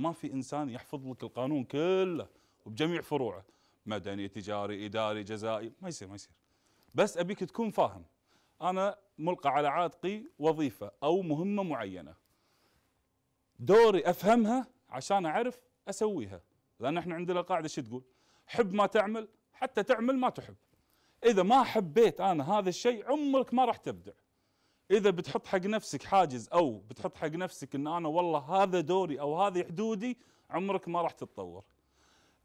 ما في انسان يحفظ لك القانون كله وبجميع فروعه مدني تجاري اداري جزائي ما يصير ما يصير بس ابيك تكون فاهم انا ملقى على عاتقي وظيفه او مهمه معينه دوري افهمها عشان اعرف اسويها لان احنا عندنا قاعده شو تقول حب ما تعمل حتى تعمل ما تحب اذا ما حبيت انا هذا الشيء عمرك ما راح تبدع اذا بتحط حق نفسك حاجز او بتحط حق نفسك ان انا والله هذا دوري او هذه حدودي عمرك ما راح تتطور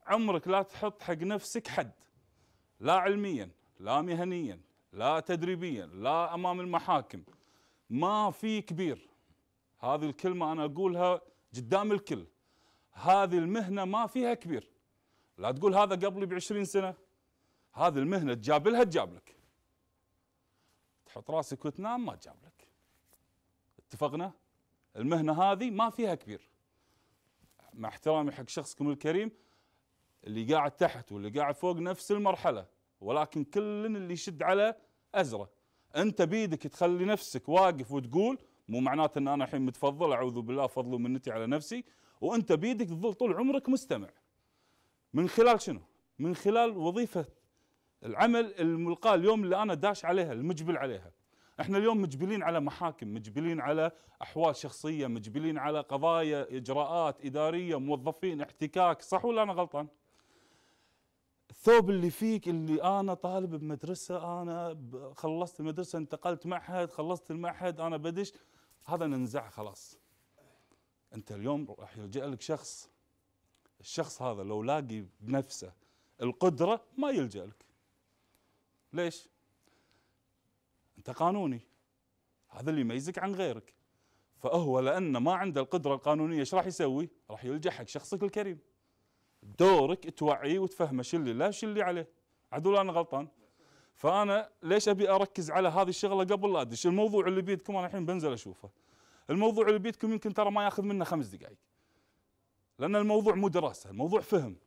عمرك لا تحط حق نفسك حد لا علميا لا مهنيا لا تدريبيا لا امام المحاكم ما في كبير هذه الكلمه انا اقولها قدام الكل هذه المهنه ما فيها كبير لا تقول هذا قبلي بعشرين 20 سنه هذه المهنه تجابلها تجابلك تحط راسك وتنام ما تجاب لك اتفقنا المهنه هذه ما فيها كبير مع احترامي حق شخصكم الكريم اللي قاعد تحت واللي قاعد فوق نفس المرحله ولكن كل اللي يشد على ازره انت بيدك تخلي نفسك واقف وتقول مو معناته ان انا الحين متفضل اعوذ بالله فضل منتي على نفسي وانت بيدك تظل طول عمرك مستمع من خلال شنو؟ من خلال وظيفه العمل الملقاه اليوم اللي انا داش عليها المجبل عليها احنا اليوم مجبلين على محاكم مجبلين على احوال شخصيه مجبلين على قضايا اجراءات اداريه موظفين احتكاك صح ولا انا غلطان الثوب اللي فيك اللي انا طالب بمدرسه انا خلصت المدرسه انتقلت معهد خلصت المعهد انا بدش هذا ننزعه خلاص انت اليوم راح يلجا لك شخص الشخص هذا لو لاقي بنفسه القدره ما يلجا لك ليش؟ انت قانوني هذا اللي يميزك عن غيرك فهو لان ما عنده القدره القانونيه ايش راح يسوي؟ راح يلجا حق شخصك الكريم دورك توعيه وتفهمه شو اللي لا شو اللي عليه عدو انا غلطان فانا ليش ابي اركز على هذه الشغله قبل لا ادش الموضوع اللي بيدكم انا الحين بنزل اشوفه الموضوع اللي بيدكم يمكن ترى ما ياخذ منه خمس دقائق لان الموضوع مو دراسه الموضوع فهم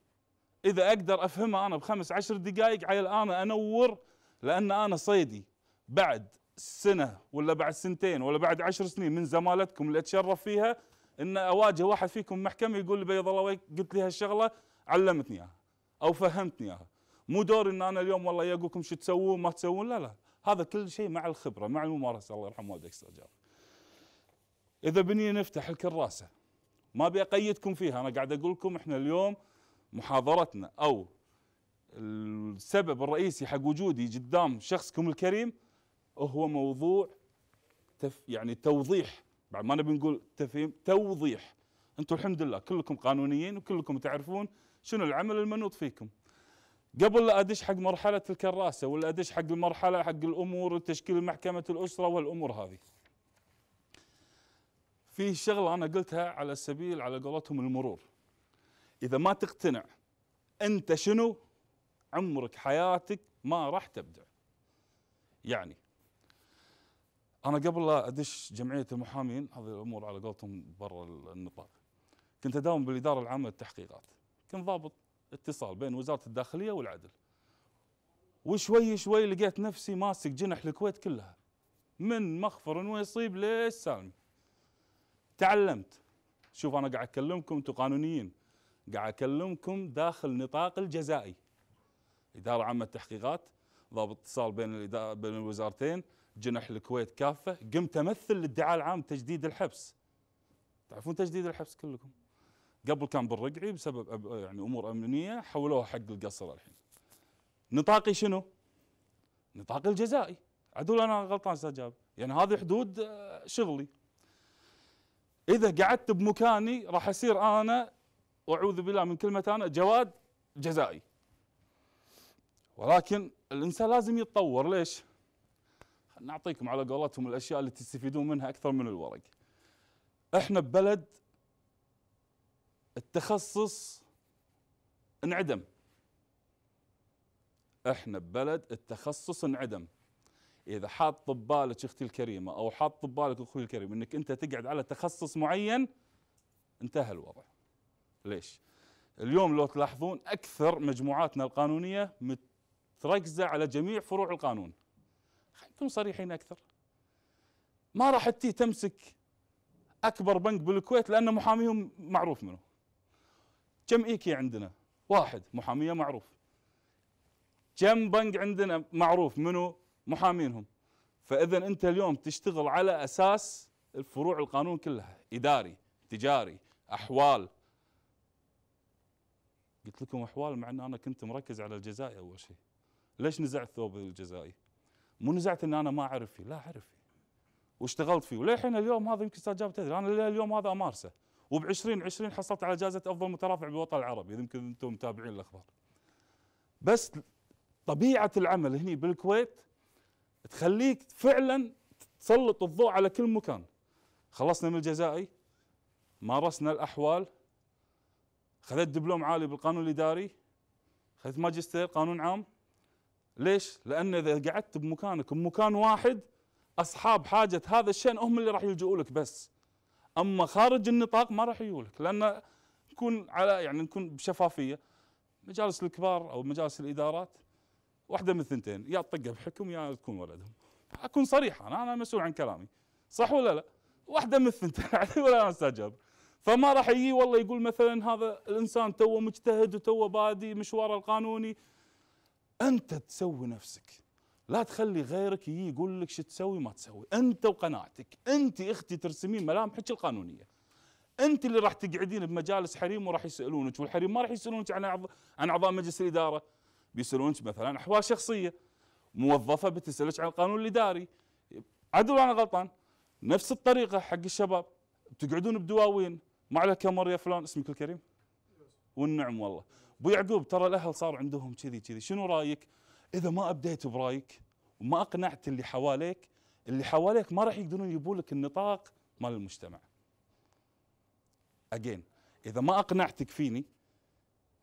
اذا اقدر افهمه انا بخمس عشر دقائق على الان انور لان انا صيدي بعد سنه ولا بعد سنتين ولا بعد عشر سنين من زمالتكم اللي اتشرف فيها ان اواجه واحد فيكم محكمه يقول لي بيض الله وجهك قلت لي هالشغله علمتني اياها او فهمتني اياها مو دور ان انا اليوم والله لكم شو تسوون ما تسوون لا لا هذا كل شيء مع الخبره مع الممارسه الله يرحم والديك استاذ جابر اذا بني نفتح الكراسه ما ابي اقيدكم فيها انا قاعد اقول لكم احنا اليوم محاضرتنا او السبب الرئيسي حق وجودي قدام شخصكم الكريم هو موضوع تف يعني توضيح بعد ما نبي نقول تفهيم توضيح انتم الحمد لله كلكم قانونيين وكلكم تعرفون شنو العمل المنوط فيكم قبل لا ادش حق مرحله الكراسه ولا ادش حق المرحله حق الامور تشكيل محكمه الاسره والامور هذه في شغله انا قلتها على سبيل على قولتهم المرور اذا ما تقتنع انت شنو عمرك حياتك ما راح تبدع يعني انا قبل لا ادش جمعيه المحامين هذه الامور على قولتهم برا النطاق كنت اداوم بالاداره العامه للتحقيقات كنت ضابط اتصال بين وزاره الداخليه والعدل وشوي شوي لقيت نفسي ماسك جنح الكويت كلها من مخفر ويصيب للسالمي تعلمت شوف انا قاعد اكلمكم انتم قانونيين قاعد اكلمكم داخل نطاق الجزائي إدارة عامة تحقيقات ضابط اتصال بين بين الوزارتين جنح الكويت كافة قمت أمثل الادعاء العام تجديد الحبس تعرفون تجديد الحبس كلكم قبل كان بالرقعي بسبب يعني أمور أمنية حولوها حق القصر الحين نطاقي شنو؟ نطاقي الجزائي عدول أنا غلطان استاذ يعني هذه حدود آه، شغلي اذا قعدت بمكاني راح اصير انا اعوذ بالله من كلمه انا جواد جزائي ولكن الانسان لازم يتطور ليش؟ نعطيكم على قولتهم الاشياء اللي تستفيدون منها اكثر من الورق. احنا ببلد التخصص انعدم. احنا ببلد التخصص انعدم. اذا حاط ببالك اختي الكريمه او حاط ببالك اخوي الكريم انك انت تقعد على تخصص معين انتهى الوضع. ليش؟ اليوم لو تلاحظون اكثر مجموعاتنا القانونيه مت تركزه على جميع فروع القانون خلينا نكون صريحين اكثر ما راح تي تمسك اكبر بنك بالكويت لان محاميهم معروف منه كم ايكي عندنا واحد محاميه معروف كم بنك عندنا معروف منه محامينهم فاذا انت اليوم تشتغل على اساس الفروع القانون كلها اداري تجاري احوال قلت لكم احوال مع ان انا كنت مركز على الجزائي اول شيء ليش نزعت ثوب الجزائي؟ مو نزعت ان انا ما اعرف فيه، لا اعرف فيه. واشتغلت فيه وللحين اليوم هذا يمكن جابر تدري انا اليوم هذا امارسه وب 2020 حصلت على جائزه افضل مترافع بالوطن العربي يمكن انتم متابعين الاخبار. بس طبيعه العمل هنا بالكويت تخليك فعلا تسلط الضوء على كل مكان. خلصنا من الجزائي مارسنا الاحوال خذت دبلوم عالي بالقانون الاداري خذت ماجستير قانون عام ليش؟ لأن إذا قعدت بمكانك بمكان واحد أصحاب حاجة هذا الشيء هم اللي راح يلجؤوا لك بس أما خارج النطاق ما راح يجولك لأن نكون على يعني نكون بشفافية مجالس الكبار أو مجالس الإدارات واحدة من الثنتين يا تطقه بحكم يا تكون ولدهم أكون صريح أنا أنا مسؤول عن كلامي صح ولا لا؟ واحدة من الثنتين ولا أنا استجاب فما راح يجي والله يقول مثلا هذا الانسان توه مجتهد وتوه بادي مشواره القانوني انت تسوي نفسك لا تخلي غيرك يجي يقول لك شو تسوي ما تسوي انت وقناعتك انت اختي ترسمين ملامحك القانونيه انت اللي راح تقعدين بمجالس حريم وراح يسالونك والحريم ما راح يسالونك عن عض... عن اعضاء مجلس الاداره بيسالونك مثلا احوال شخصيه موظفه بتسالك عن القانون الاداري عدل انا غلطان نفس الطريقه حق الشباب تقعدون بدواوين على الكاميرا يا فلان اسمك الكريم والنعم والله ابو يعقوب ترى الاهل صار عندهم كذي كذي شنو رايك؟ اذا ما ابديت برايك وما اقنعت اللي حواليك اللي حواليك ما راح يقدرون يجيبوا لك النطاق مال المجتمع. اجين اذا ما اقنعتك فيني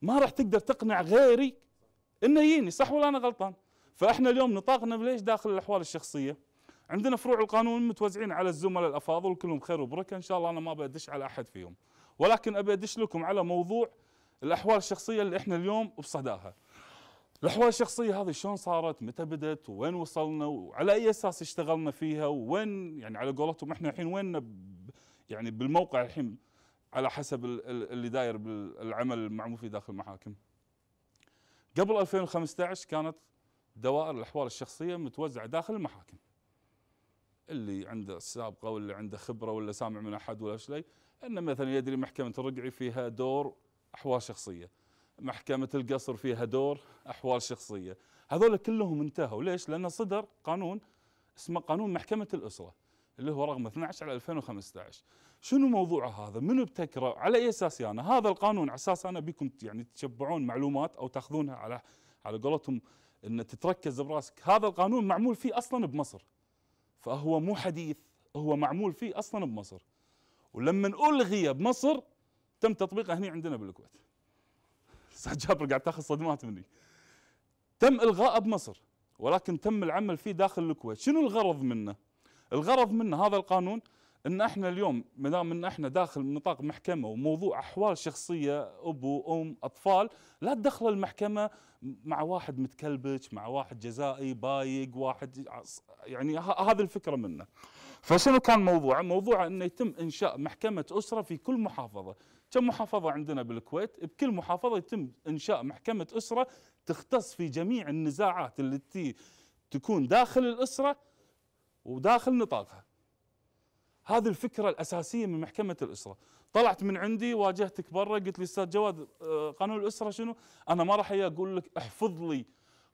ما راح تقدر تقنع غيري انه يجيني صح ولا انا غلطان؟ فاحنا اليوم نطاقنا ليش داخل الاحوال الشخصيه؟ عندنا فروع القانون متوزعين على الزملاء الافاضل كلهم خير وبركه ان شاء الله انا ما بدش على احد فيهم ولكن ابي ادش لكم على موضوع الاحوال الشخصيه اللي احنا اليوم بصداها الاحوال الشخصيه هذه شلون صارت متى بدت وين وصلنا وعلى اي اساس اشتغلنا فيها وين يعني على قولتهم احنا الحين وين يعني بالموقع الحين على حسب اللي داير بالعمل المعمول فيه داخل المحاكم قبل 2015 كانت دوائر الاحوال الشخصيه متوزعه داخل المحاكم اللي عنده سابقه واللي عنده خبره ولا سامع من احد ولا شيء انه مثلا يدري محكمه الرقعي فيها دور احوال شخصيه محكمه القصر فيها دور احوال شخصيه هذول كلهم انتهوا ليش لان صدر قانون اسمه قانون محكمه الاسره اللي هو رقم 12 على 2015 شنو موضوع هذا منو ابتكره على اي اساس يعني هذا القانون على اساس انا بكم يعني تشبعون معلومات او تاخذونها على على قولتهم ان تتركز براسك هذا القانون معمول فيه اصلا بمصر فهو مو حديث هو معمول فيه اصلا بمصر ولما الغي بمصر تم تطبيقه هنا عندنا بالكويت استاذ جابر قاعد تاخذ صدمات مني تم الغائه بمصر ولكن تم العمل فيه داخل الكويت شنو الغرض منه الغرض منه هذا القانون ان احنا اليوم ما دام ان احنا داخل نطاق محكمه وموضوع احوال شخصيه ابو ام اطفال لا تدخل المحكمه مع واحد متكلبش مع واحد جزائي بايق واحد يعني هذه الفكره منه فشنو كان موضوعه موضوعه انه يتم انشاء محكمه اسره في كل محافظه كم محافظة عندنا بالكويت بكل محافظة يتم إنشاء محكمة أسرة تختص في جميع النزاعات التي تكون داخل الأسرة وداخل نطاقها هذه الفكرة الأساسية من محكمة الأسرة طلعت من عندي واجهتك برا قلت لي أستاذ جواد آه، قانون الأسرة شنو أنا ما راح أقول لك احفظ لي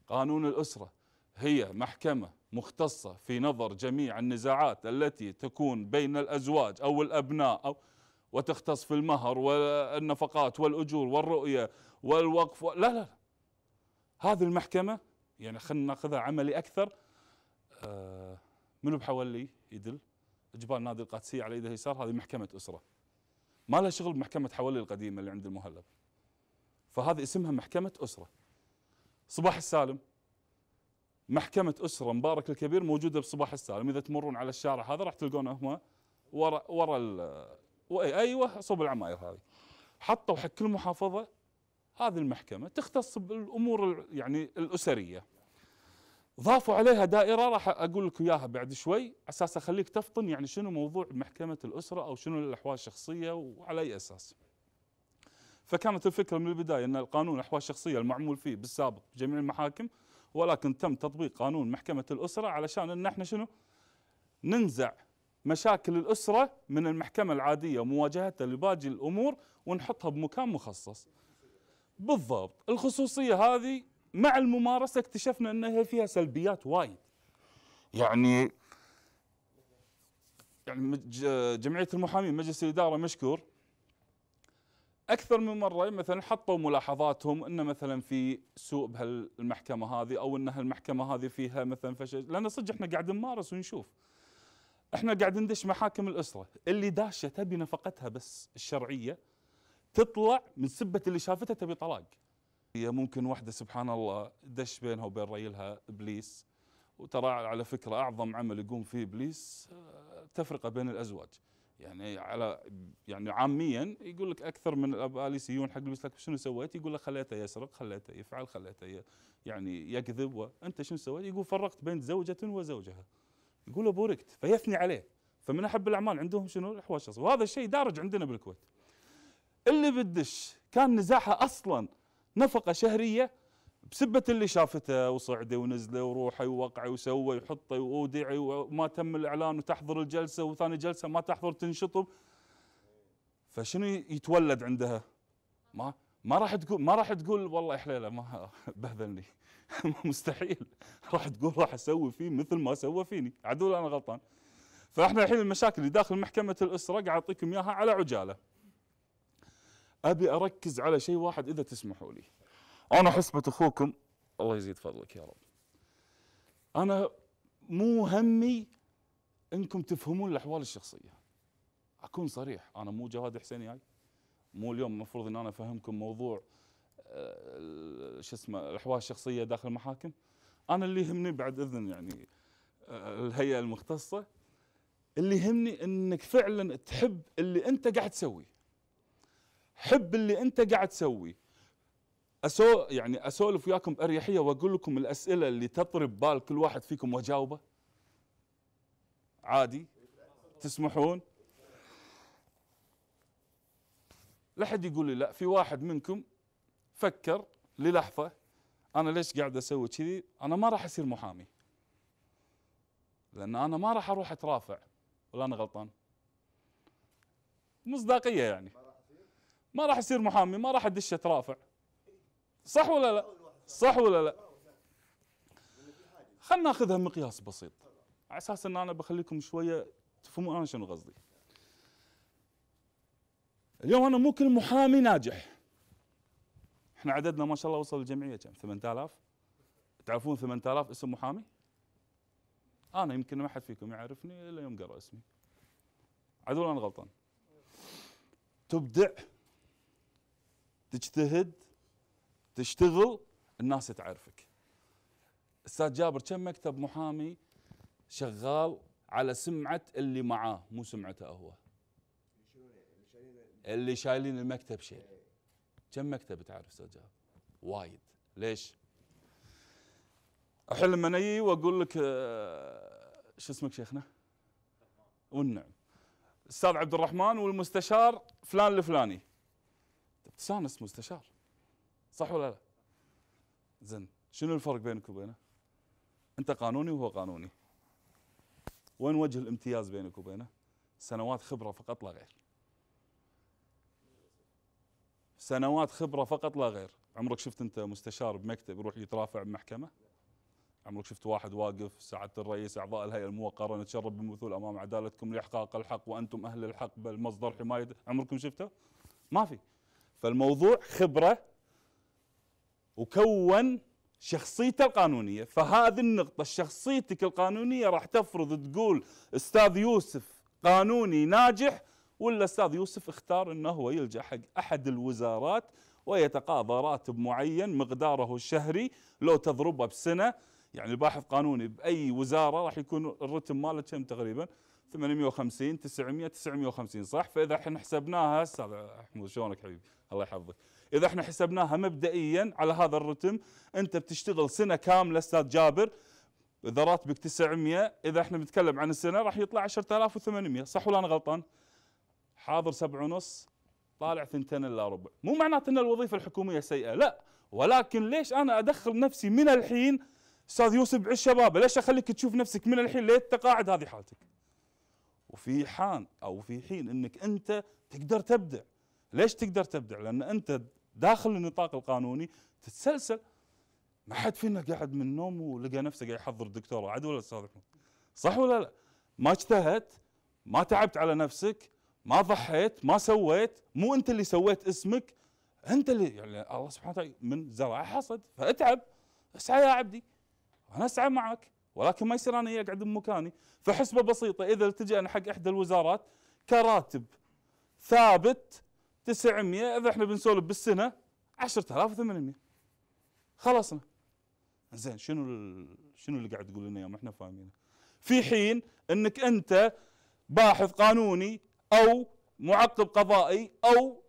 قانون الأسرة هي محكمة مختصة في نظر جميع النزاعات التي تكون بين الأزواج أو الأبناء أو وتختص في المهر والنفقات والأجور والرؤية والوقف و... لا لا هذه المحكمة يعني خلينا ناخذها عملي أكثر آه منو بحولي يدل جبال نادي القادسية على يده اليسار هذه محكمة أسرة ما لها شغل بمحكمة حولي القديمة اللي عند المهلب فهذه اسمها محكمة أسرة صباح السالم محكمة أسرة مبارك الكبير موجودة بصباح السالم إذا تمرون على الشارع هذا راح تلقونه هما ورا ورا إيه، ايوه صوب العماير هذه حطوا حق كل محافظه هذه المحكمه تختص بالامور يعني الاسريه ضافوا عليها دائره راح اقول لك اياها بعد شوي اساس اخليك تفطن يعني شنو موضوع محكمه الاسره او شنو الاحوال الشخصيه وعلى اي اساس. فكانت الفكره من البدايه ان القانون الاحوال الشخصيه المعمول فيه بالسابق جميع المحاكم ولكن تم تطبيق قانون محكمه الاسره علشان ان احنا شنو؟ ننزع مشاكل الأسرة من المحكمة العادية ومواجهتها لباقي الأمور ونحطها بمكان مخصص بالضبط الخصوصية هذه مع الممارسة اكتشفنا أنها فيها سلبيات وايد يعني يعني جمعية المحامين مجلس الإدارة مشكور اكثر من مره مثلا حطوا ملاحظاتهم ان مثلا في سوء بهالمحكمه هذه او ان هالمحكمه هذه فيها مثلا فشل لان صدق احنا قاعد نمارس ونشوف احنا قاعد ندش محاكم الاسره اللي داشه تبي نفقتها بس الشرعيه تطلع من سبه اللي شافتها تبي طلاق هي ممكن واحده سبحان الله دش بينها وبين ريلها ابليس وترى على فكره اعظم عمل يقوم فيه ابليس آه، تفرقه بين الازواج يعني على يعني عاميا يقول لك اكثر من الاباليسيون حق ابليس لك شنو سويت؟ يقول لك خليته يسرق، خليته يفعل، خليته يعني يكذب وانت شنو سويت؟ يقول فرقت بين زوجه وزوجها. يقول ابو ركت فيثني عليه فمن احب الاعمال عندهم شنو الحواشص وهذا الشيء دارج عندنا بالكويت اللي بدش كان نزاحه اصلا نفقه شهريه بسبة اللي شافته وصعده ونزله وروحه ووقعه وسوى وحطه وودعي وما تم الاعلان وتحضر الجلسه وثاني جلسه ما تحضر تنشطب فشنو يتولد عندها؟ ما ما راح تقول ما راح تقول والله يا حليله ما بهذلني مستحيل راح تقول راح اسوي فيه مثل ما سوى فيني عدول انا غلطان فاحنا الحين المشاكل اللي داخل محكمه الاسره قاعد اعطيكم اياها على عجاله ابي اركز على شيء واحد اذا تسمحوا لي انا حسبه اخوكم الله يزيد فضلك يا رب انا مو همي انكم تفهمون الاحوال الشخصيه اكون صريح انا مو جواد حسيني هاي مو اليوم المفروض ان انا افهمكم موضوع آه، آه، شو اسمه الاحوال الشخصيه داخل المحاكم انا اللي يهمني بعد اذن يعني آه، الهيئه المختصه اللي يهمني انك فعلا تحب اللي انت قاعد تسويه حب اللي انت قاعد تسويه أسو يعني اسولف وياكم باريحيه واقول لكم الاسئله اللي تطرب بال كل واحد فيكم واجاوبه عادي تسمحون لا حد يقول لي لا في واحد منكم فكر للحظه انا ليش قاعد اسوي كذي؟ انا ما راح اصير محامي. لان انا ما راح اروح اترافع ولا انا غلطان. مصداقيه يعني. ما راح اصير محامي، ما راح ادش اترافع. صح ولا لا؟ صح ولا لا؟ خلنا ناخذها مقياس بسيط. على اساس ان انا بخليكم شويه تفهمون انا شنو قصدي. اليوم انا مو كل محامي ناجح. احنا عددنا ما شاء الله وصل الجمعيه كم 8000 تعرفون 8000 اسم محامي انا يمكن ما حد فيكم يعرفني الا يوم قرا اسمي عدول انا غلطان تبدع تجتهد تشتغل الناس تعرفك استاذ جابر كم مكتب محامي شغال على سمعه اللي معاه مو سمعته هو اللي شايلين المكتب شيء كم مكتب تعرف استاذ وايد ليش؟ الحين لما اجي واقول لك آه، شو اسمك شيخنا؟ والنعم استاذ عبد الرحمن والمستشار فلان الفلاني طيب، تستانس مستشار صح ولا لا؟ زين شنو الفرق بينك وبينه؟ انت قانوني وهو قانوني وين وجه الامتياز بينك وبينه؟ سنوات خبره فقط لا غير سنوات خبره فقط لا غير عمرك شفت انت مستشار بمكتب يروح يترافع بمحكمه عمرك شفت واحد واقف سعاده الرئيس اعضاء الهيئه الموقره نتشرف بالمثول امام عدالتكم لاحقاق الحق وانتم اهل الحق بل مصدر حمايه عمركم شفته ما في فالموضوع خبره وكون شخصيته القانونيه فهذه النقطه شخصيتك القانونيه راح تفرض تقول استاذ يوسف قانوني ناجح والاستاذ يوسف اختار انه هو يلجا حق احد الوزارات ويتقاضى راتب معين مقداره الشهري لو تضربه بسنه يعني الباحث قانوني باي وزاره راح يكون الرتم ماله كم تقريبا 850 900 950 صح فاذا احنا حسبناها استاذ احمد شلونك حبيبي الله يحفظك اذا احنا حسبناها مبدئيا على هذا الرتم انت بتشتغل سنه كامله استاذ جابر اذا راتبك 900 اذا احنا بنتكلم عن السنه راح يطلع 10800 صح ولا انا غلطان؟ حاضر سبع ونص طالع ثنتين الا ربع مو معناته ان الوظيفه الحكوميه سيئه لا ولكن ليش انا ادخل نفسي من الحين استاذ يوسف عيش شبابه ليش اخليك تشوف نفسك من الحين ليت تقاعد هذه حالتك وفي حان او في حين انك انت تقدر تبدع ليش تقدر تبدع لان انت داخل النطاق القانوني تتسلسل ما حد فينا قاعد من النوم ولقى نفسه قاعد يحضر دكتوراه عدو ولا استاذ صح ولا لا ما اجتهدت ما تعبت على نفسك ما ضحيت ما سويت مو انت اللي سويت اسمك انت اللي يعني الله سبحانه وتعالى من زرع حصد فاتعب اسعى يا عبدي انا اسعى معك ولكن ما يصير انا اقعد بمكاني فحسبه بسيطه اذا التجانا حق احدى الوزارات كراتب ثابت 900 اذا احنا بنسولف بالسنه 10800 خلصنا زين شنو شنو اللي قاعد تقول لنا يوم ما احنا فاهمينه في حين انك انت باحث قانوني او معقب قضائي او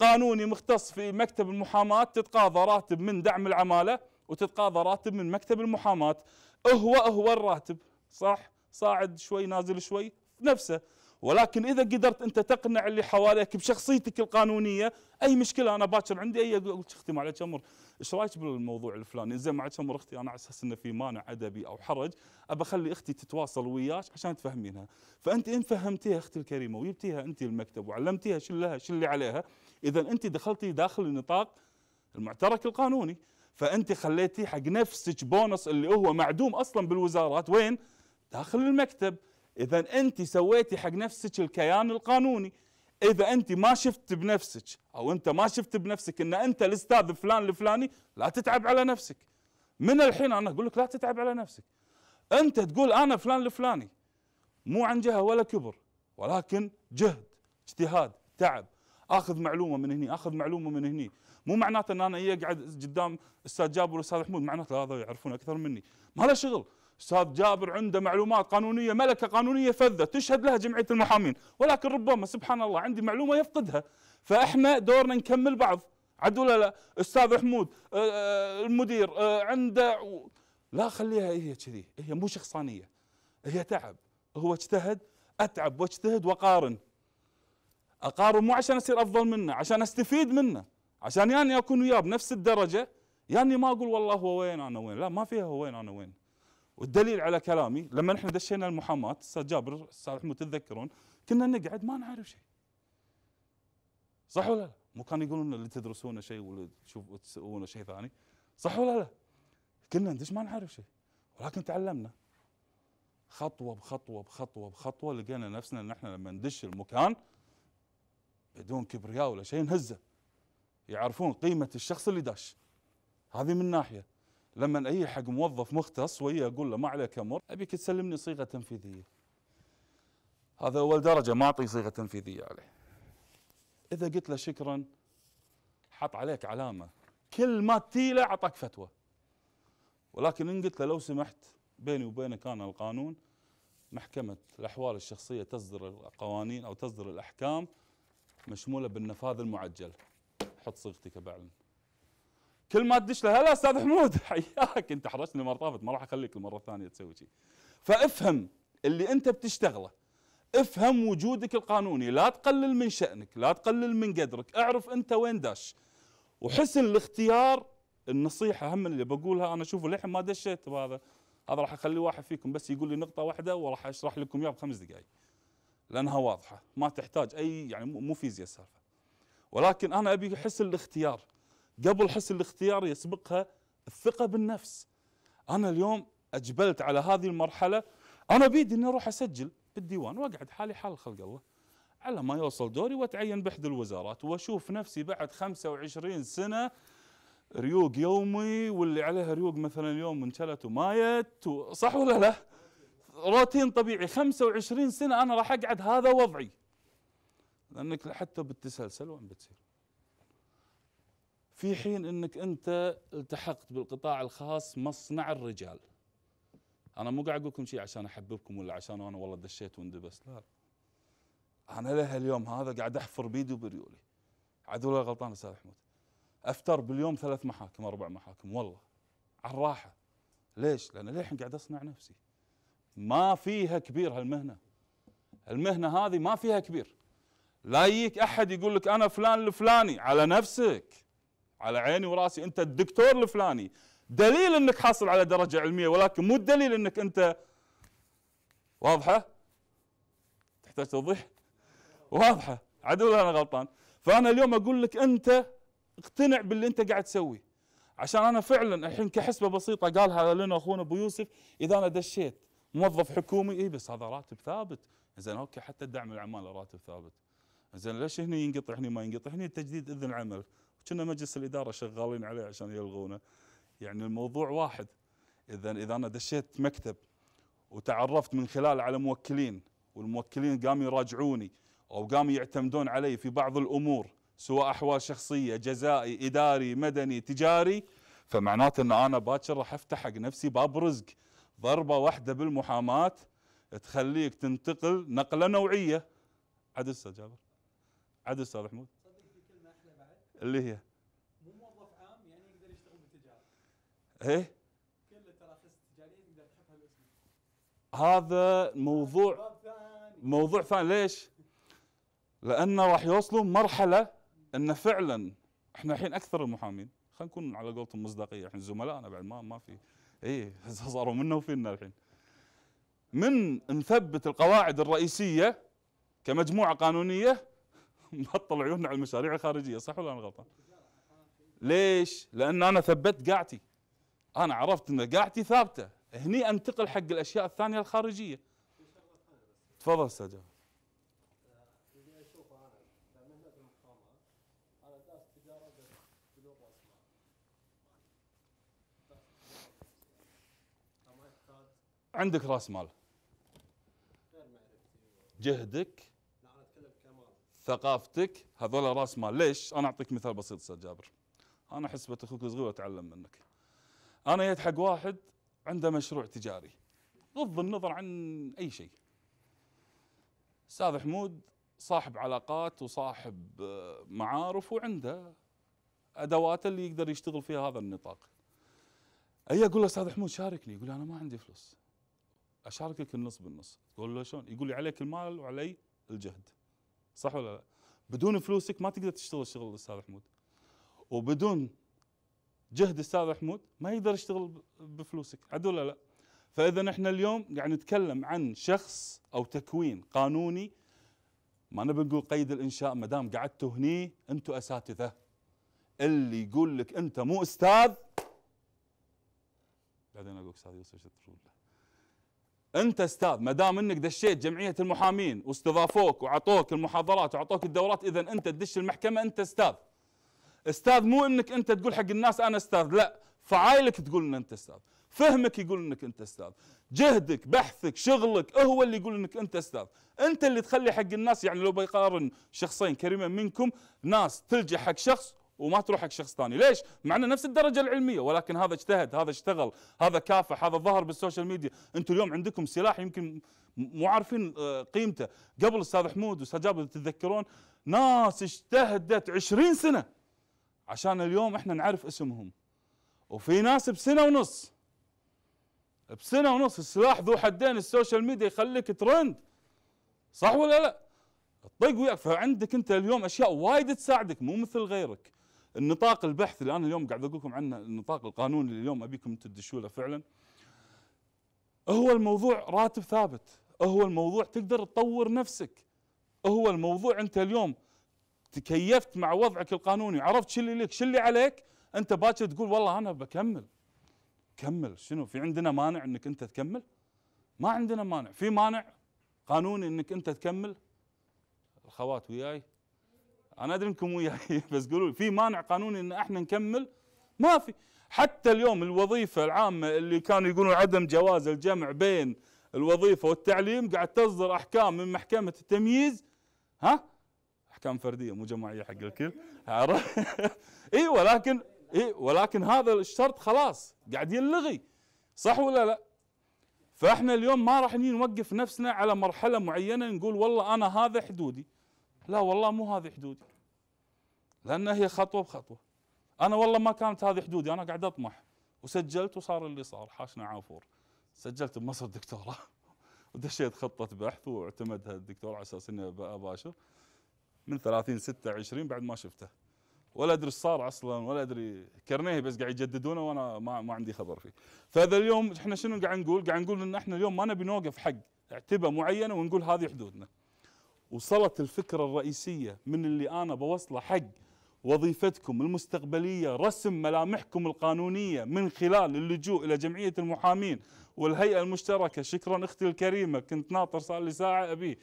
قانوني مختص في مكتب المحاماه تتقاضى راتب من دعم العماله وتتقاضى راتب من مكتب المحاماه هو هو الراتب صح صاعد شوي نازل شوي نفسه ولكن اذا قدرت انت تقنع اللي حواليك بشخصيتك القانونيه اي مشكله انا باكر عندي اي اقول اختي ما عليك امر ايش رايك بالموضوع الفلاني زين ما عليك امر اختي انا احس انه في مانع ادبي او حرج ابى اخلي اختي تتواصل وياك عشان تفهمينها فانت ان فهمتيها اختي الكريمه وجبتيها انت المكتب وعلمتيها شو لها شو اللي عليها اذا انت دخلتي داخل النطاق المعترك القانوني فانت خليتي حق نفسك بونص اللي هو معدوم اصلا بالوزارات وين داخل المكتب اذا انت سويتي حق نفسك الكيان القانوني اذا انت ما شفت بنفسك او انت ما شفت بنفسك ان انت الاستاذ فلان الفلاني لا تتعب على نفسك من الحين انا اقول لك لا تتعب على نفسك انت تقول انا فلان الفلاني مو عن جهه ولا كبر ولكن جهد اجتهاد تعب اخذ معلومه من هني اخذ معلومه من هني مو معناته ان انا اقعد إيه قدام استاذ جابر والاستاذ حمود معناته هذا يعرفون اكثر مني ما له شغل استاذ جابر عنده معلومات قانونيه ملكه قانونيه فذه تشهد لها جمعيه المحامين ولكن ربما سبحان الله عندي معلومه يفقدها فاحنا دورنا نكمل بعض عدو ولا لا استاذ حمود آه، آه، المدير آه، عنده لا خليها هي كذي هي مو شخصانيه هي تعب هو اجتهد اتعب واجتهد وقارن اقارن مو عشان اصير افضل منه عشان استفيد منه عشان يعني اكون وياه بنفس الدرجه يعني ما اقول والله هو وين انا وين لا ما فيها هو وين انا وين والدليل على كلامي لما نحن دشينا المحاماه استاذ جابر استاذ احمد تتذكرون كنا نقعد ما نعرف شيء صح ولا لا؟ مو كانوا يقولون اللي تدرسونه شيء واللي تشوف تسوونه شيء ثاني صح ولا لا؟ كنا ندش ما نعرف شيء ولكن تعلمنا خطوه بخطوه بخطوه بخطوه لقينا نفسنا ان احنا لما ندش المكان بدون كبرياء ولا شيء نهزه يعرفون قيمه الشخص اللي داش هذه من ناحيه لما اي حق موظف مختص وهي اقول له ما عليك امر ابيك تسلمني صيغه تنفيذيه هذا اول درجه ما اعطيه صيغه تنفيذيه عليه اذا قلت له شكرا حط عليك علامه كل ما تيله اعطاك فتوى ولكن ان قلت له لو سمحت بيني وبينك انا القانون محكمه الاحوال الشخصيه تصدر القوانين او تصدر الاحكام مشموله بالنفاذ المعجل حط صيغتك بعلن كل ما تدش له هلا استاذ حمود حياك انت حرجتني المره طافت ما راح اخليك المره الثانيه تسوي شيء فافهم اللي انت بتشتغله افهم وجودك القانوني لا تقلل من شأنك لا تقلل من قدرك اعرف انت وين داش وحسن الاختيار النصيحة هم اللي بقولها أنا شوفوا للحين ما دشيت بهذا هذا راح أخلي واحد فيكم بس يقول لي نقطة واحدة وراح أشرح لكم إياها بخمس دقائق لأنها واضحة ما تحتاج أي يعني مو فيزياء السالفة ولكن أنا أبي حسن الاختيار قبل حس الاختيار يسبقها الثقه بالنفس انا اليوم اجبلت على هذه المرحله انا بيدي اني اروح اسجل بالديوان واقعد حالي حال خلق الله على ما يوصل دوري واتعين باحدى الوزارات واشوف نفسي بعد 25 سنه ريوق يومي واللي عليها ريوق مثلا اليوم انشلت ومايت صح ولا لا؟ روتين طبيعي 25 سنه انا راح اقعد هذا وضعي لانك حتى بالتسلسل وين بتصير؟ في حين انك انت التحقت بالقطاع الخاص مصنع الرجال انا مو قاعد اقول لكم شيء عشان احببكم ولا عشان انا والله دشيت واندبست لا انا لها اليوم هذا قاعد احفر بيدي وبريولي عاد ولا غلطان استاذ حمود افتر باليوم ثلاث محاكم اربع محاكم والله على الراحه ليش؟ لان للحين قاعد اصنع نفسي ما فيها كبير هالمهنه المهنه هذه ما فيها كبير لا يجيك احد يقول لك انا فلان الفلاني على نفسك على عيني وراسي انت الدكتور الفلاني دليل انك حاصل على درجه علميه ولكن مو الدليل انك انت واضحه تحتاج توضيح واضحه عدل ولا انا غلطان فانا اليوم اقول لك انت اقتنع باللي انت قاعد تسويه عشان انا فعلا الحين كحسبه بسيطه قالها لنا اخونا ابو يوسف اذا انا دشيت موظف حكومي اي بس هذا راتب ثابت زين اوكي حتى الدعم العماله راتب ثابت زين ليش هني ينقطع هني ما ينقطع هني تجديد اذن العمل كنا مجلس الاداره شغالين عليه عشان يلغونه يعني الموضوع واحد اذا اذا انا دشيت مكتب وتعرفت من خلال على موكلين والموكلين قاموا يراجعوني او قاموا يعتمدون علي في بعض الامور سواء احوال شخصيه جزائي اداري مدني تجاري فمعناته ان انا باكر راح افتح حق نفسي باب رزق ضربه واحده بالمحاماه تخليك تنتقل نقله نوعيه عدل استاذ جابر عدل استاذ محمود اللي هي مو موظف عام يعني يقدر يشتغل بالتجاره ايه كل التراخيص التجاريه تقدر تحطها الاسم هذا موضوع موضوع ثاني ليش؟ لانه راح يوصلوا مرحله انه فعلا احنا الحين اكثر المحامين خلينا نكون على قولتهم مصداقيه الحين زملائنا بعد ما ما في اي صاروا منا وفينا الحين من نثبت القواعد الرئيسيه كمجموعه قانونيه تطلع عيوننا على المشاريع الخارجيه صح ولا انا غلطان؟ ليش؟ لان انا ثبت قاعتي انا عرفت ان قاعتي ثابته هني انتقل حق الاشياء الثانيه الخارجيه تفضل استاذ عندك راس مال جهدك ثقافتك هذول راس مال ليش انا اعطيك مثال بسيط استاذ جابر انا حسبة اخوك صغير واتعلم منك انا جيت حق واحد عنده مشروع تجاري غض النظر عن اي شيء استاذ حمود صاحب علاقات وصاحب آه، معارف وعنده ادواته اللي يقدر يشتغل فيها هذا النطاق اي اقول له استاذ حمود شاركني يقول انا ما عندي فلوس اشاركك النص بالنص تقول له شلون يقول لي عليك المال وعلي الجهد صح ولا لا؟ بدون فلوسك ما تقدر تشتغل شغل الاستاذ حمود وبدون جهد الاستاذ حمود ما يقدر يشتغل بفلوسك عد ولا لا؟ فاذا احنا اليوم قاعد يعني نتكلم عن شخص او تكوين قانوني ما نبي نقول قيد الانشاء ما دام قعدتوا هني انتم اساتذه اللي يقول لك انت مو استاذ بعدين اقول استاذ يوسف شو تقول له انت استاذ ما دام انك دشيت جمعيه المحامين واستضافوك وعطوك المحاضرات وعطوك الدورات اذا انت تدش المحكمه انت استاذ استاذ مو انك انت تقول حق الناس انا استاذ لا فعايلك تقول ان انت استاذ فهمك يقول انك انت استاذ جهدك بحثك شغلك هو اللي يقول انك انت استاذ انت اللي تخلي حق الناس يعني لو بيقارن شخصين كريما منكم ناس تلجا حق شخص وما تروح حق شخص ثاني ليش مع انه نفس الدرجه العلميه ولكن هذا اجتهد هذا اشتغل هذا كافح هذا ظهر بالسوشيال ميديا انتم اليوم عندكم سلاح يمكن مو عارفين آه، قيمته قبل استاذ حمود واستاذ جابر تتذكرون ناس اجتهدت عشرين سنه عشان اليوم احنا نعرف اسمهم وفي ناس بسنه ونص بسنه ونص السلاح ذو حدين السوشيال ميديا يخليك ترند صح ولا لا؟ طق وياك فعندك انت اليوم اشياء وايد تساعدك مو مثل غيرك النطاق البحث اللي انا اليوم قاعد اقول لكم عنه النطاق القانوني اللي اليوم ابيكم تدشوا له فعلا هو الموضوع راتب ثابت هو الموضوع تقدر تطور نفسك هو الموضوع انت اليوم تكيفت مع وضعك القانوني عرفت شو اللي لك شو اللي عليك انت باكر تقول والله انا بكمل كمل شنو في عندنا مانع انك انت تكمل ما عندنا مانع في مانع قانوني انك انت تكمل الخوات وياي انا ادري انكم وياي بس قولوا في مانع قانوني ان احنا نكمل ما في حتى اليوم الوظيفه العامه اللي كانوا يقولون عدم جواز الجمع بين الوظيفه والتعليم قاعد تصدر احكام من محكمه التمييز ها احكام فرديه مو جماعيه حق الكل اي ولكن اي ولكن هذا الشرط خلاص قاعد ينلغي صح ولا لا؟ فاحنا اليوم ما راح نوقف نفسنا على مرحله معينه نقول والله انا هذا حدودي لا والله مو هذه حدودي لأن هي خطوة بخطوة أنا والله ما كانت هذه حدودي أنا قاعد أطمح وسجلت وصار اللي صار حاشنا عافور سجلت بمصر دكتوراه ودشيت خطة بحث واعتمدها الدكتور على أساس إني أباشر من 30 ستة عشرين بعد ما شفته ولا ادري ايش صار اصلا ولا ادري كرنيه بس قاعد يجددونه وانا ما, ما عندي خبر فيه فهذا اليوم احنا شنو قاعد نقول قاعد نقول ان احنا اليوم ما نبي نوقف حق اعتبه معينه ونقول هذه حدودنا وصلت الفكرة الرئيسية من اللي أنا بوصله حق وظيفتكم المستقبلية رسم ملامحكم القانونية من خلال اللجوء إلى جمعية المحامين والهيئة المشتركة شكرا أختي الكريمة كنت ناطر صار لي ساعة أبي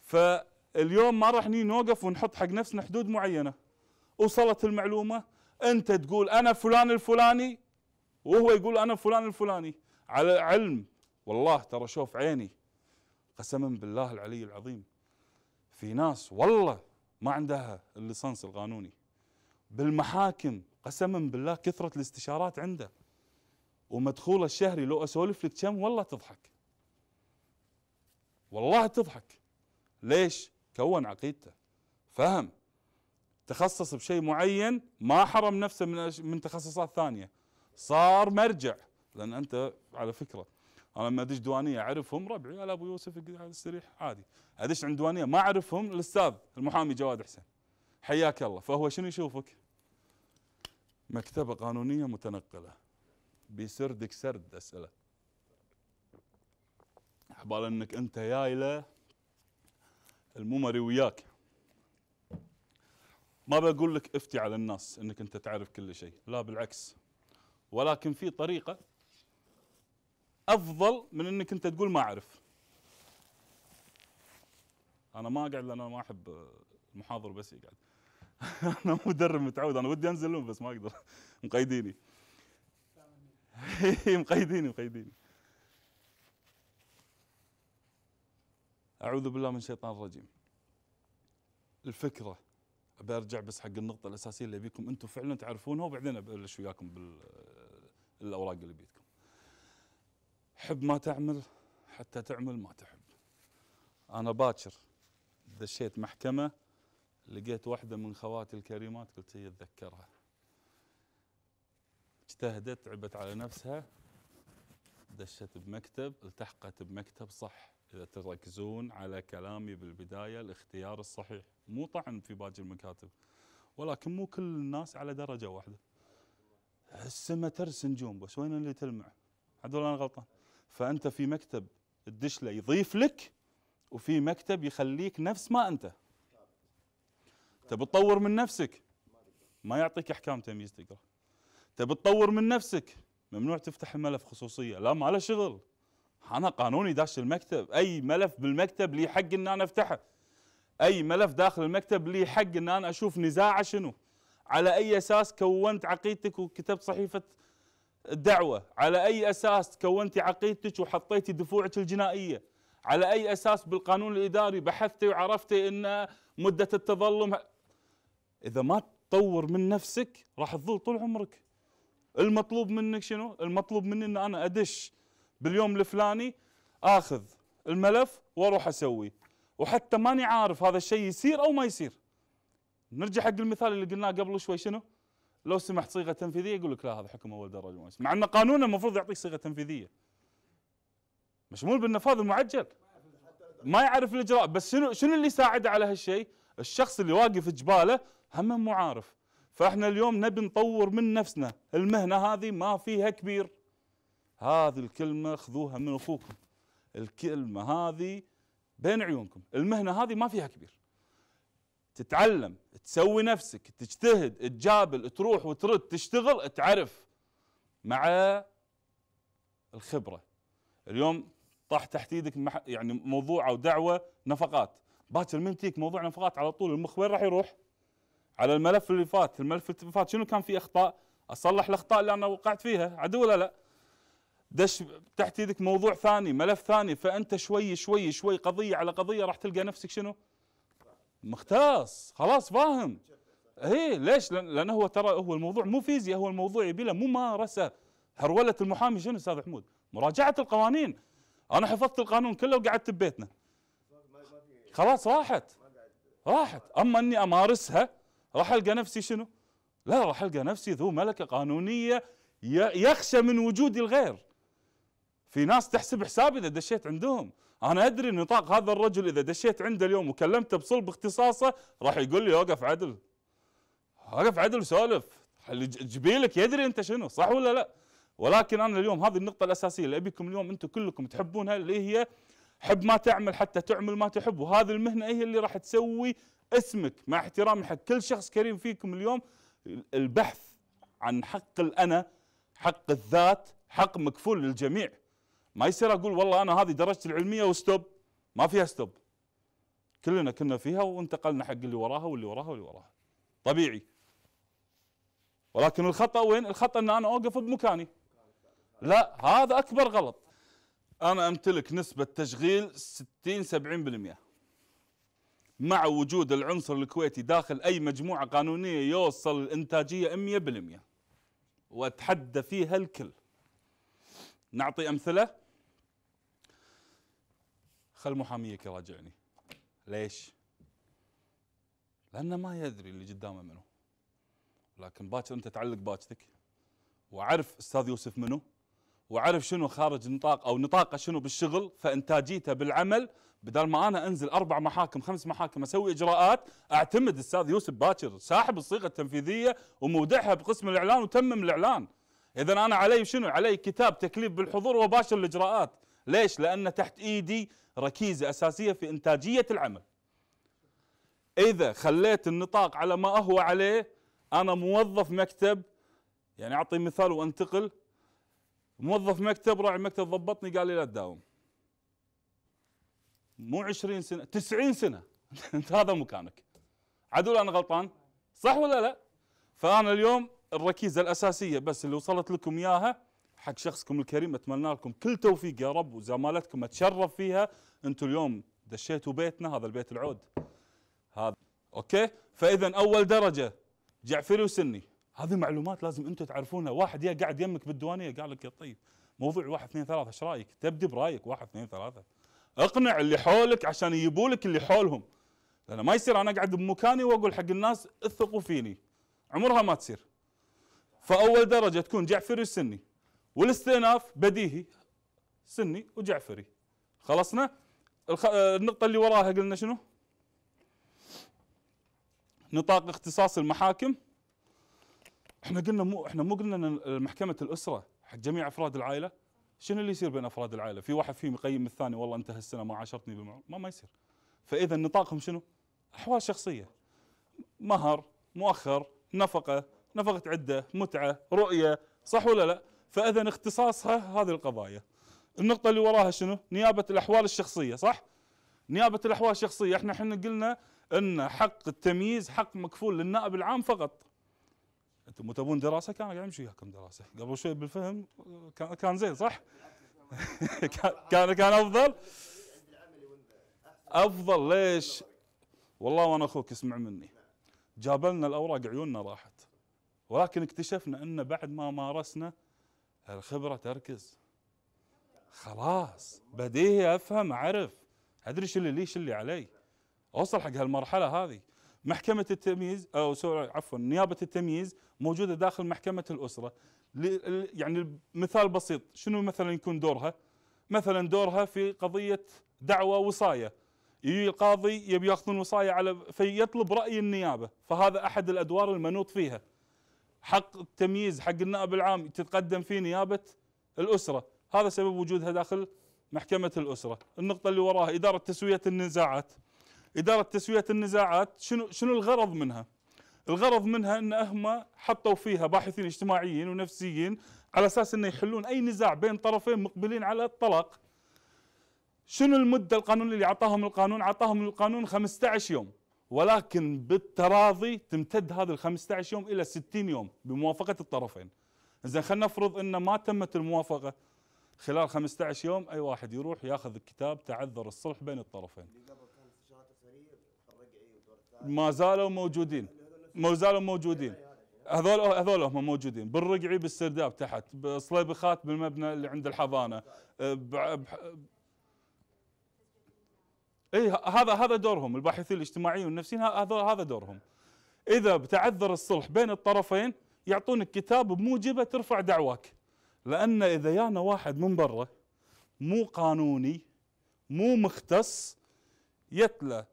فاليوم ما راح نوقف ونحط حق نفسنا حدود معينة وصلت المعلومة أنت تقول أنا فلان الفلاني وهو يقول أنا فلان الفلاني على علم والله ترى شوف عيني قسما بالله العلي العظيم في ناس والله ما عندها الليسانس القانوني بالمحاكم قسما بالله كثرة الاستشارات عنده ومدخوله الشهري لو اسولف لك كم والله تضحك والله تضحك ليش كون عقيدته فهم تخصص بشيء معين ما حرم نفسه من من تخصصات ثانيه صار مرجع لان انت على فكره انا لما ادش ديوانيه اعرفهم ربعي قال ابو يوسف على السريح عادي ادش عند ديوانيه ما اعرفهم الاستاذ المحامي جواد حسين حياك الله فهو شنو يشوفك؟ مكتبه قانونيه متنقله بسردك سرد اسئله حبال انك انت يايله الممري وياك ما بقول لك افتي على الناس انك انت تعرف كل شيء لا بالعكس ولكن في طريقه افضل من انك انت تقول ما اعرف انا ما اقعد لان انا ما احب المحاضر بس يقعد انا مدرب متعود انا ودي انزل لهم بس ما اقدر مقيديني مقيديني مقيديني اعوذ بالله من الشيطان الرجيم الفكره برجع بس حق النقطه الاساسيه اللي ابيكم انتم فعلا تعرفونها وبعدين ابلش وياكم بالاوراق اللي بيدكم حب ما تعمل حتى تعمل ما تحب أنا باكر دشيت محكمة لقيت واحدة من خواتي الكريمات قلت هي أتذكرها اجتهدت تعبت على نفسها دشت بمكتب التحقت بمكتب صح إذا تركزون على كلامي بالبداية الاختيار الصحيح مو طعن في باقي المكاتب ولكن مو كل الناس على درجة واحدة السما ترس نجوم بس وين اللي تلمع هذول أنا غلطان فأنت في مكتب الدشلة يضيف لك وفي مكتب يخليك نفس ما أنت تبي تطور من نفسك ما يعطيك أحكام تمييز تقرأ تبي تطور من نفسك ممنوع تفتح الملف خصوصية لا ما له شغل أنا قانوني داش المكتب أي ملف بالمكتب لي حق أن أنا أفتحه أي ملف داخل المكتب لي حق أن أنا أشوف نزاعه شنو على أي أساس كونت عقيدتك وكتبت صحيفة الدعوه على اي اساس كونتي عقيدتك وحطيتي دفوعك الجنائيه على اي اساس بالقانون الاداري بحثتي وعرفتي ان مده التظلم اذا ما تطور من نفسك راح تظل طول عمرك المطلوب منك شنو المطلوب مني ان انا ادش باليوم الفلاني اخذ الملف واروح اسوي وحتى ماني عارف هذا الشيء يصير او ما يصير نرجع حق المثال اللي قلناه قبل شوي شنو لو سمحت صيغه تنفيذيه يقول لك لا هذا حكم اول درجه مؤسس مع ان قانونا المفروض يعطيك صيغه تنفيذيه مشمول بالنفاذ المعجل ما يعرف الاجراء بس شنو شنو اللي ساعده على هالشيء الشخص اللي واقف جباله هم مو عارف فاحنا اليوم نبي نطور من نفسنا المهنه هذه ما فيها كبير هذه الكلمه خذوها من اخوكم الكلمه هذه بين عيونكم المهنه هذه ما فيها كبير تتعلم تسوي نفسك تجتهد تجابل تروح وترد تشتغل تعرف مع الخبره اليوم طاح تحت ايدك يعني موضوع او دعوه نفقات باكر من تيك موضوع نفقات على طول المخ وين راح يروح؟ على الملف اللي فات، الملف اللي فات شنو كان فيه اخطاء؟ اصلح الاخطاء اللي انا وقعت فيها، عدو ولا لا؟ دش تحت ايدك موضوع ثاني، ملف ثاني، فانت شوي شوي شوي قضيه على قضيه راح تلقى نفسك شنو؟ مختص خلاص فاهم اي ليش لانه هو ترى هو الموضوع مو فيزياء هو الموضوع يبي له ممارسه هروله المحامي شنو استاذ حمود مراجعه القوانين انا حفظت القانون كله وقعدت ببيتنا خلاص راحت راحت اما اني امارسها راح القى نفسي شنو لا راح القى نفسي ذو ملكه قانونيه يخشى من وجود الغير في ناس تحسب حسابي اذا دشيت عندهم انا ادري نطاق هذا الرجل اذا دشيت عنده اليوم وكلمته بصلب اختصاصه راح يقول لي اوقف عدل اوقف عدل وسولف جبيلك يدري انت شنو صح ولا لا ولكن انا اليوم هذه النقطه الاساسيه اللي ابيكم اليوم انتم كلكم تحبونها اللي هي حب ما تعمل حتى تعمل ما تحب وهذه المهنه هي اللي راح تسوي اسمك مع احترامي حق كل شخص كريم فيكم اليوم البحث عن حق الانا حق الذات حق مكفول للجميع ما يصير اقول والله انا هذه درجتي العلميه وستوب ما فيها ستوب كلنا كنا فيها وانتقلنا حق اللي وراها واللي وراها واللي وراها طبيعي ولكن الخطا وين الخطا ان انا اوقف بمكاني لا هذا اكبر غلط انا امتلك نسبه تشغيل 60 70% مع وجود العنصر الكويتي داخل اي مجموعه قانونيه يوصل الانتاجيه 100% واتحدى فيها الكل نعطي امثله خل محاميك يراجعني ليش؟ لأنه ما يدري اللي قدامه منو لكن باكر أنت تعلق باجتك وعرف أستاذ يوسف منو وعرف شنو خارج نطاق أو نطاقه شنو بالشغل فإنتاجيته بالعمل بدل ما أنا أنزل أربع محاكم خمس محاكم أسوي إجراءات أعتمد أستاذ يوسف باكر ساحب الصيغة التنفيذية ومودعها بقسم الإعلان وتمم الإعلان إذا أنا علي شنو؟ علي كتاب تكليف بالحضور وباشر الإجراءات ليش لأن تحت إيدي ركيزة أساسية في إنتاجية العمل إذا خليت النطاق على ما هو عليه أنا موظف مكتب يعني أعطي مثال وأنتقل موظف مكتب راعي مكتب ضبطني قال لي لا تداوم مو 20 سنة 90 سنة أنت هذا مكانك عدول أنا غلطان صح ولا لا فأنا اليوم الركيزة الأساسية بس اللي وصلت لكم إياها حق شخصكم الكريم اتمنى لكم كل توفيق يا رب وزمالتكم اتشرف فيها انتم اليوم دشيتوا بيتنا هذا البيت العود هذا اوكي فاذا اول درجه جعفري وسني هذه معلومات لازم انتم تعرفونها واحد يا قاعد يمك بالديوانيه قال لك يا طيب موضوع واحد اثنين ثلاثه ايش رايك تبدي برايك واحد اثنين ثلاثه اقنع اللي حولك عشان يجيبوا لك اللي حولهم لان ما يصير انا اقعد بمكاني واقول حق الناس اثقوا فيني عمرها ما تصير فاول درجه تكون جعفري وسني والاستئناف بديهي سني وجعفري خلصنا الخ... آه، النقطة اللي وراها قلنا شنو؟ نطاق اختصاص المحاكم احنا قلنا مو احنا مو قلنا ان محكمة الأسرة حق جميع أفراد العائلة شنو اللي يصير بين أفراد العائلة؟ في واحد فيهم يقيم الثاني والله أنت هالسنة ما عاشرتني بالمعروف ما ما يصير فإذا نطاقهم شنو؟ أحوال شخصية مهر مؤخر نفقة نفقة عدة متعة رؤية صح ولا لا؟ فاذا اختصاصها هذه القضايا النقطه اللي وراها شنو نيابه الاحوال الشخصيه صح نيابه الاحوال الشخصيه احنا احنا قلنا ان حق التمييز حق مكفول للنائب العام فقط انتم تبون دراسه كان قاعد امشي وياكم دراسه قبل شوي بالفهم كان كان زين صح كان كان افضل افضل ليش والله وانا اخوك اسمع مني جابلنا الاوراق عيوننا راحت ولكن اكتشفنا ان بعد ما مارسنا هالخبرة تركز خلاص بديهي أفهم أعرف أدري شو اللي لي شو اللي علي أوصل حق هالمرحلة هذه محكمة التمييز أو سوري عفوا نيابة التمييز موجودة داخل محكمة الأسرة يعني مثال بسيط شنو مثلا يكون دورها مثلا دورها في قضية دعوة وصاية يجي القاضي يبي ياخذون وصاية على فيطلب رأي النيابة فهذا أحد الأدوار المنوط فيها حق التمييز حق النائب العام تتقدم فيه نيابه الاسره، هذا سبب وجودها داخل محكمه الاسره، النقطه اللي وراها اداره تسويه النزاعات. اداره تسويه النزاعات شنو شنو الغرض منها؟ الغرض منها ان هم حطوا فيها باحثين اجتماعيين ونفسيين على اساس انه يحلون اي نزاع بين طرفين مقبلين على الطلاق. شنو المده القانونيه اللي اعطاهم القانون؟ اعطاهم القانون 15 يوم. ولكن بالتراضي تمتد هذه ال 15 يوم الى 60 يوم بموافقه الطرفين. زين خلينا نفرض ان ما تمت الموافقه خلال 15 يوم اي واحد يروح ياخذ الكتاب تعذر الصلح بين الطرفين. ما زالوا موجودين ما زالوا موجودين هذول هذول هم موجودين بالرقعي بالسرداب تحت بصليبخات بالمبنى اللي عند الحضانه أه، اي هذا هذا دورهم الباحثين الاجتماعيين والنفسيين هذا هذا دورهم اذا بتعذر الصلح بين الطرفين يعطونك كتاب بموجبه ترفع دعواك لان اذا جانا واحد من برا مو قانوني مو مختص يتلى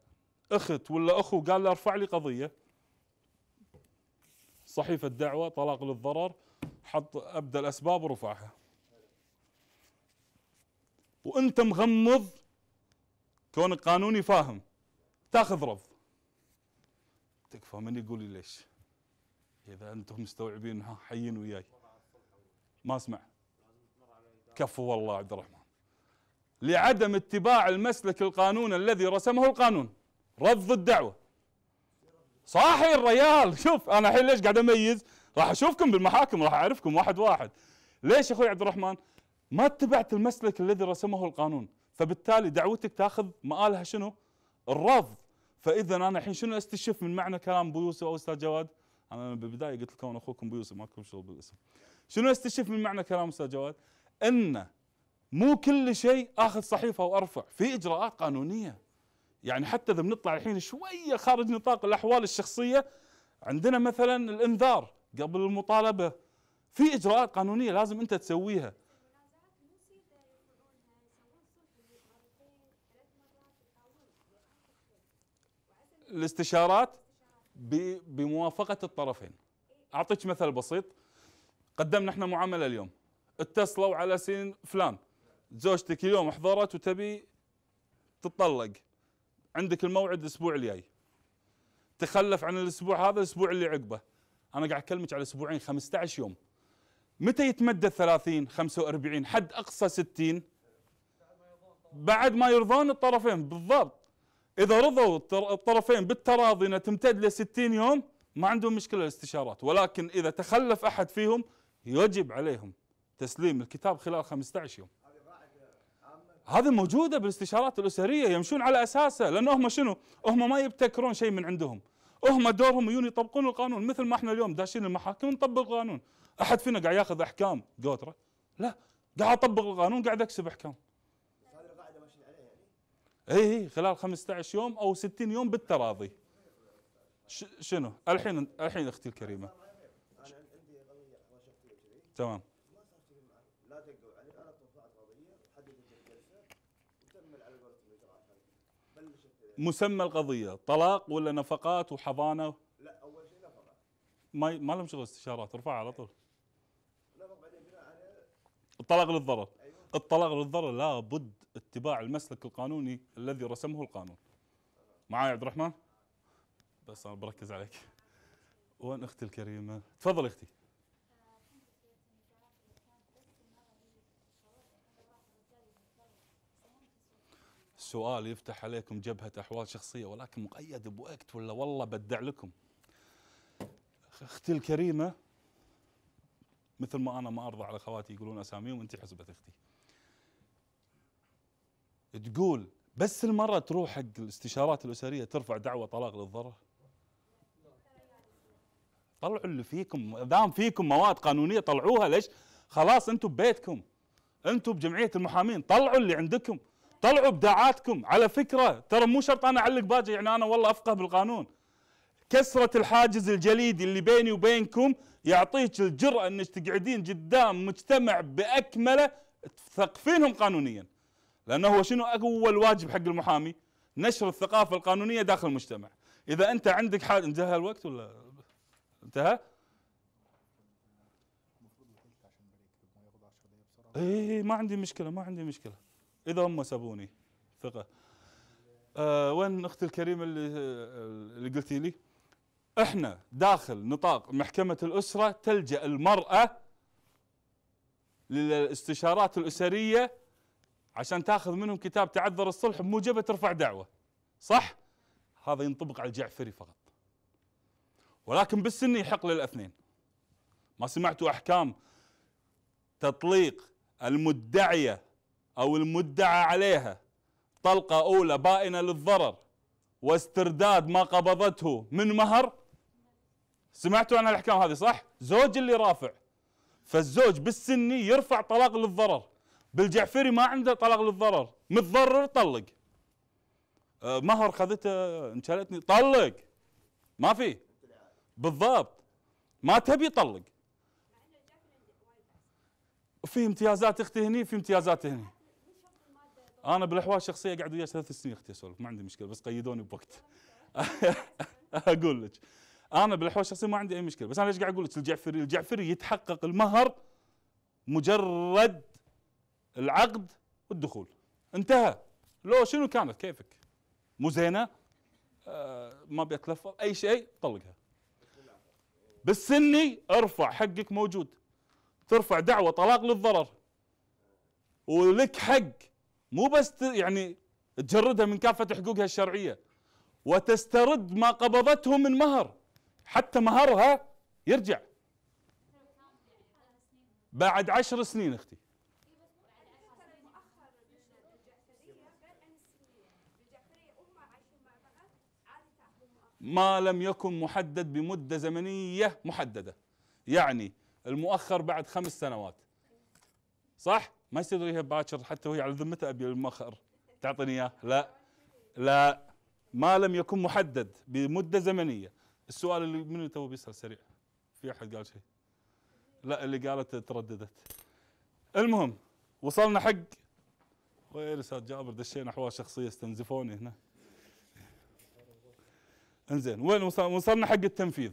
اخت ولا اخو قال له ارفع لي قضيه صحيفه دعوه طلاق للضرر حط ابدى الاسباب ورفعها وانت مغمض كونك قانوني فاهم تاخذ رفض تكفى من يقول لي ليش اذا انتم مستوعبين ها حيين وياي ما اسمع كفو والله عبد الرحمن لعدم اتباع المسلك القانون الذي رسمه القانون رفض الدعوه صاحي الريال شوف انا الحين ليش قاعد اميز راح اشوفكم بالمحاكم راح اعرفكم واحد واحد ليش اخوي عبد الرحمن ما اتبعت المسلك الذي رسمه القانون فبالتالي دعوتك تاخذ مآلها شنو؟ الرفض فاذا انا الحين شنو استشف من معنى كلام ابو يوسف او استاذ جواد؟ انا بالبدايه قلت لكم انا اخوكم ابو يوسف ما لكم شغل بالاسم. شنو استشف من معنى كلام استاذ جواد؟ ان مو كل شيء اخذ صحيفه وارفع، في اجراءات قانونيه. يعني حتى اذا بنطلع الحين شويه خارج نطاق الاحوال الشخصيه عندنا مثلا الانذار قبل المطالبه في اجراءات قانونيه لازم انت تسويها الاستشارات بموافقه الطرفين اعطيك مثل بسيط قدمنا احنا معامله اليوم اتصلوا على سين فلان زوجتك اليوم حضرت وتبي تطلق عندك الموعد الاسبوع الجاي تخلف عن الاسبوع هذا الاسبوع اللي عقبه انا قاعد اكلمك على اسبوعين 15 يوم متى يتمدد 30 45 حد اقصى 60 بعد ما يرضون الطرفين بالضبط اذا رضوا الطرفين بالتراضي أنها تمتد ل 60 يوم ما عندهم مشكله الاستشارات ولكن اذا تخلف احد فيهم يجب عليهم تسليم الكتاب خلال 15 يوم هذه موجوده بالاستشارات الاسريه يمشون على اساسها لانه هم شنو؟ هم ما يبتكرون شيء من عندهم هم دورهم يجون يطبقون القانون مثل ما احنا اليوم داشين المحاكم نطبق القانون احد فينا قاعد ياخذ احكام قوتره لا قاعد اطبق القانون قاعد اكسب احكام اي إيه، خلال 15 يوم او 60 يوم بالتراضي شنو الحين الحين اختي الكريمه انا عندي تمام مسمى القضيه طلاق ولا نفقات وحضانه؟ لا اول شيء نفقات ما ما لهم شغل استشارات ارفعها على طول نفق بعدين بناء على الطلاق للضرر أيوة. الطلاق للضرر لابد اتباع المسلك القانوني الذي رسمه القانون معاي عبد الرحمن بس انا بركز عليك وين اختي الكريمه تفضلي اختي السؤال يفتح عليكم جبهة أحوال شخصية ولكن مقيد بوقت ولا والله بدع لكم أختي الكريمة مثل ما أنا ما أرضى على خواتي يقولون أساميهم أنت حسبت أختي تقول بس المرة تروح حق الاستشارات الأسرية ترفع دعوة طلاق للضرر طلعوا اللي فيكم دام فيكم مواد قانونية طلعوها ليش خلاص أنتم ببيتكم أنتم بجمعية المحامين طلعوا اللي عندكم طلعوا ابداعاتكم على فكرة ترى مو شرط أنا أعلق باجي يعني أنا والله أفقه بالقانون كسرة الحاجز الجليدي اللي بيني وبينكم يعطيك الجرأة أنك تقعدين قدام مجتمع بأكمله تثقفينهم قانونيا لانه هو شنو اول واجب حق المحامي؟ نشر الثقافه القانونيه داخل المجتمع. اذا انت عندك حاجه انتهى الوقت ولا انتهى؟ اي ما عندي مشكله ما عندي مشكله اذا هم سبوني ثقه آه وين اختي الكريمه اللي اللي قلتي لي؟ احنا داخل نطاق محكمه الاسره تلجا المراه للاستشارات الاسريه عشان تاخذ منهم كتاب تعذر الصلح بموجبه ترفع دعوه صح؟ هذا ينطبق على الجعفري فقط ولكن بالسنة يحق للاثنين ما سمعتوا احكام تطليق المدعيه او المدعى عليها طلقه اولى بائنه للضرر واسترداد ما قبضته من مهر سمعتوا عن الاحكام هذه صح؟ زوج اللي رافع فالزوج بالسني يرفع طلاق للضرر بالجعفري ما عنده طلاق للضرر متضرر طلق أه، مهر خذته انشلتني طلق ما في بالضبط ما تبي طلق في امتيازات اختي هني في امتيازات هني انا بالاحوال الشخصيه قاعد وياه ثلاث سنين اختي اسولف ما عندي مشكله بس قيدوني بوقت اقول لك انا بالاحوال الشخصيه ما عندي اي مشكله بس انا ليش قاعد اقول لك الجعفري الجعفري يتحقق المهر مجرد العقد والدخول انتهى لو شنو كانت كيفك مو زينه آه ما بيتلفظ اي شيء طلقها بالسني ارفع حقك موجود ترفع دعوه طلاق للضرر ولك حق مو بس يعني تجردها من كافه حقوقها الشرعيه وتسترد ما قبضته من مهر حتى مهرها يرجع بعد عشر سنين اختي ما لم يكن محدد بمدة زمنية محددة يعني المؤخر بعد خمس سنوات صح؟ ما يصير هي باكر حتى وهي على ذمته ابي المؤخر تعطيني اياه لا لا ما لم يكن محدد بمدة زمنية السؤال اللي من تو بيسأل سريع في احد قال شيء لا اللي قالت ترددت المهم وصلنا حق وين استاذ جابر دشينا احوال شخصيه استنزفوني هنا انزين وين وصلنا حق التنفيذ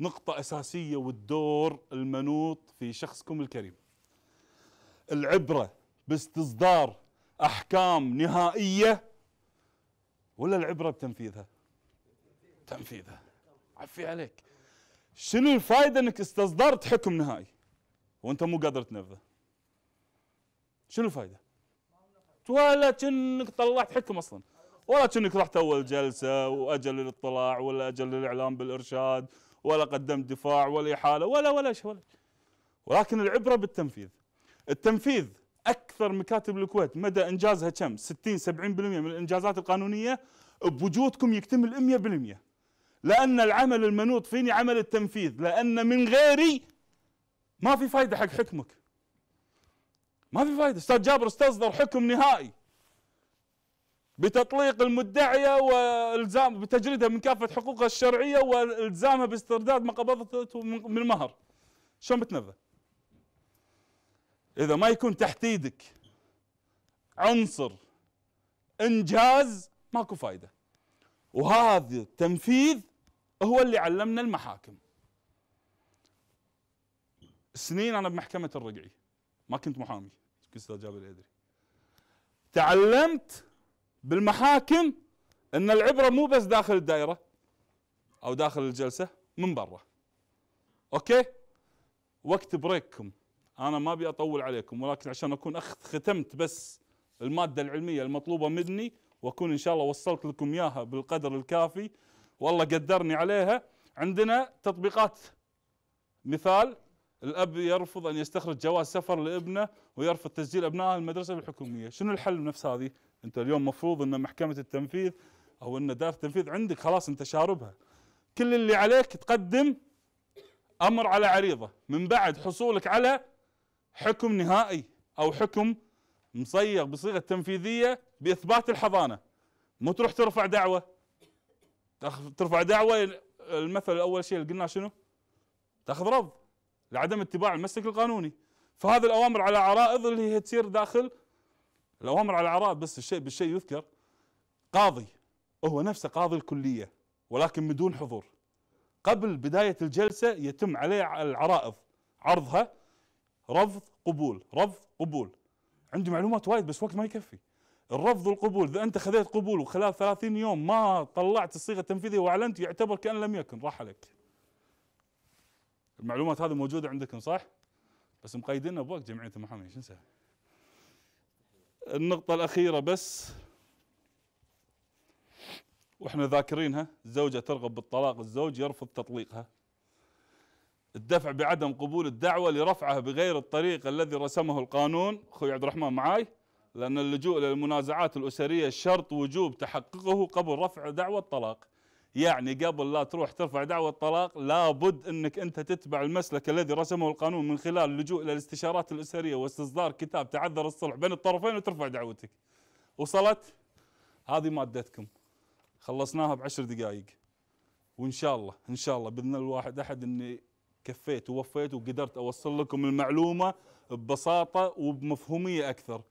نقطة أساسية والدور المنوط في شخصكم الكريم العبرة باستصدار أحكام نهائية ولا العبرة بتنفيذها تنفيذها عفي عليك شنو الفائدة أنك استصدرت حكم نهائي وأنت مو قادر تنفذه شنو الفائدة ولا كأنك طلعت حكم أصلا ولا كأنك رحت أول جلسة وأجل الاطلاع ولا أجل الإعلام بالإرشاد ولا قدمت دفاع ولا إحالة ولا ولا شيء ولا ولكن العبرة بالتنفيذ التنفيذ أكثر مكاتب الكويت مدى إنجازها كم 60 70% من الإنجازات القانونية بوجودكم يكتمل 100% لأن العمل المنوط فيني عمل التنفيذ لأن من غيري ما في فايدة حق حكمك ما في فايدة استاذ جابر استصدر حكم نهائي بتطليق المدعية والزام بتجريدها من كافة حقوقها الشرعية والزامها باسترداد ما قبضته من المهر شلون بتنفذ؟ إذا ما يكون تحت ايدك عنصر إنجاز ماكو فايدة وهذا التنفيذ هو اللي علمنا المحاكم سنين أنا بمحكمة الرقعي ما كنت محامي أستاذ جابر تعلمت بالمحاكم ان العبره مو بس داخل الدائره او داخل الجلسه من برا اوكي وقت بريككم انا ما ابي اطول عليكم ولكن عشان اكون أخذ ختمت بس الماده العلميه المطلوبه مني واكون ان شاء الله وصلت لكم اياها بالقدر الكافي والله قدرني عليها عندنا تطبيقات مثال الاب يرفض ان يستخرج جواز سفر لابنه ويرفض تسجيل ابنائه المدرسه الحكوميه، شنو الحل نفس هذه؟ انت اليوم مفروض ان محكمه التنفيذ او ان دار التنفيذ عندك خلاص انت شاربها. كل اللي عليك تقدم امر على عريضه من بعد حصولك على حكم نهائي او حكم مصيغ بصيغه تنفيذيه باثبات الحضانه. مو تروح ترفع دعوه ترفع دعوه المثل الاول شيء اللي قلناه شنو؟ تاخذ رفض لعدم اتباع المسلك القانوني فهذه الاوامر على عرائض اللي هي تصير داخل الاوامر على عرائض بس الشيء بالشيء يذكر قاضي هو نفسه قاضي الكليه ولكن بدون حضور قبل بدايه الجلسه يتم عليه العرائض عرضها رفض قبول رفض قبول عندي معلومات وايد بس وقت ما يكفي الرفض والقبول اذا انت خذيت قبول وخلال 30 يوم ما طلعت الصيغه التنفيذيه واعلنت يعتبر كان لم يكن راح عليك المعلومات هذه موجوده عندكم صح؟ بس مقيدنا بوقت جمعيه المحامين شو نسوي؟ النقطه الاخيره بس واحنا ذاكرينها الزوجه ترغب بالطلاق الزوج يرفض تطليقها الدفع بعدم قبول الدعوه لرفعها بغير الطريق الذي رسمه القانون اخوي عبد الرحمن معاي لان اللجوء للمنازعات الاسريه شرط وجوب تحققه قبل رفع دعوة الطلاق يعني قبل لا تروح ترفع دعوة طلاق لابد أنك أنت تتبع المسلك الذي رسمه القانون من خلال اللجوء إلى الاستشارات الأسرية واستصدار كتاب تعذر الصلح بين الطرفين وترفع دعوتك وصلت هذه مادتكم خلصناها بعشر دقائق وإن شاء الله إن شاء الله بإذن الواحد أحد أني كفيت ووفيت وقدرت أوصل لكم المعلومة ببساطة وبمفهومية أكثر